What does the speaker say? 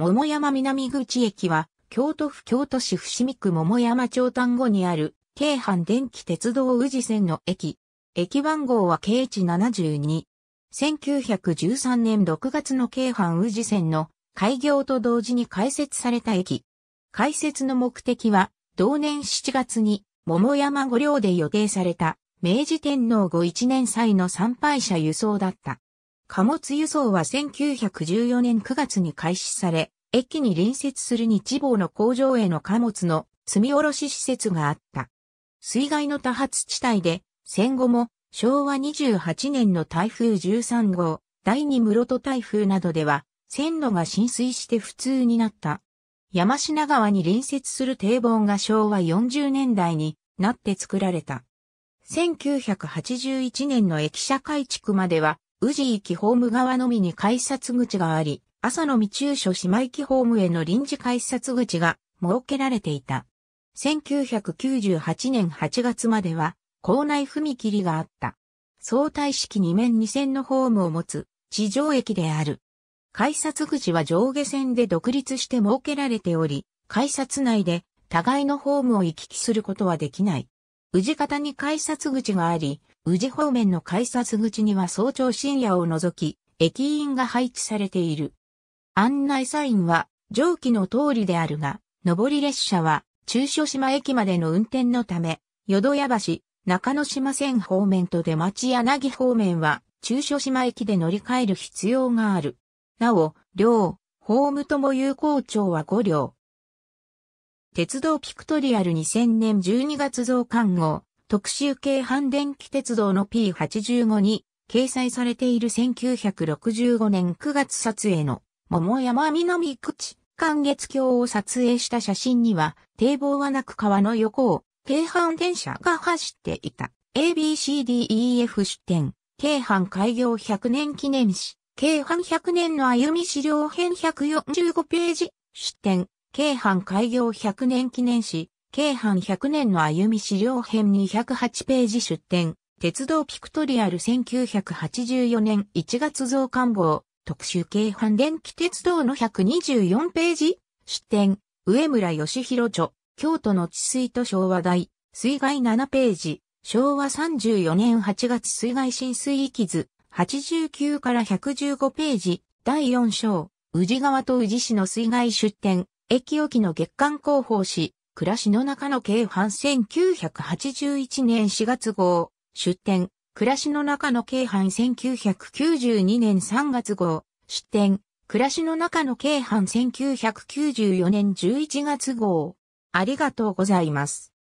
桃山南口駅は、京都府京都市伏見区桃山町丹後にある、京阪電気鉄道宇治線の駅。駅番号は KH72。1913年6月の京阪宇治線の開業と同時に開設された駅。開設の目的は、同年7月に桃山御陵で予定された明治天皇御一年祭の参拝者輸送だった。貨物輸送は1914年9月に開始され、駅に隣接する日房の工場への貨物の積み下ろし施設があった。水害の多発地帯で、戦後も昭和28年の台風13号、第二室戸台風などでは、線路が浸水して不通になった。山品川に隣接する堤防が昭和40年代になって作られた。1981年の駅舎改築までは宇治行きホーム側のみに改札口があり、朝の未中所島機ホームへの臨時改札口が設けられていた。1998年8月までは、校内踏切があった。相対式2面2線のホームを持つ地上駅である。改札口は上下線で独立して設けられており、改札内で互いのホームを行き来することはできない。宇治方に改札口があり、宇治方面の改札口には早朝深夜を除き、駅員が配置されている。案内サインは上記の通りであるが、上り列車は中書島駅までの運転のため、淀屋橋、中之島線方面と出町柳方面は中書島駅で乗り換える必要がある。なお、両、ホームとも有効長は5両。鉄道ピクトリアル2000年12月増刊号、特集京阪電気鉄道の P85 に掲載されている1965年9月撮影の桃山南口間月橋を撮影した写真には堤防はなく川の横を京阪電車が走っていた ABCDEF 出展京阪開業100年記念誌京阪100年の歩み資料編145ページ出展京阪開業100年記念誌京阪100年の歩み資料編208ページ出展、鉄道ピクトリアル1984年1月増刊号、特集京阪電気鉄道の124ページ出展、上村義弘著、京都の治水と昭和大、水害7ページ、昭和34年8月水害浸水域図、89から115ページ、第4章、宇治川と宇治市の水害出展、駅沖の月間広報誌、暮らしの中の京阪1981年4月号、出展、暮らしの中の京阪1992年3月号、出展、暮らしの中の京阪1994年11月号。ありがとうございます。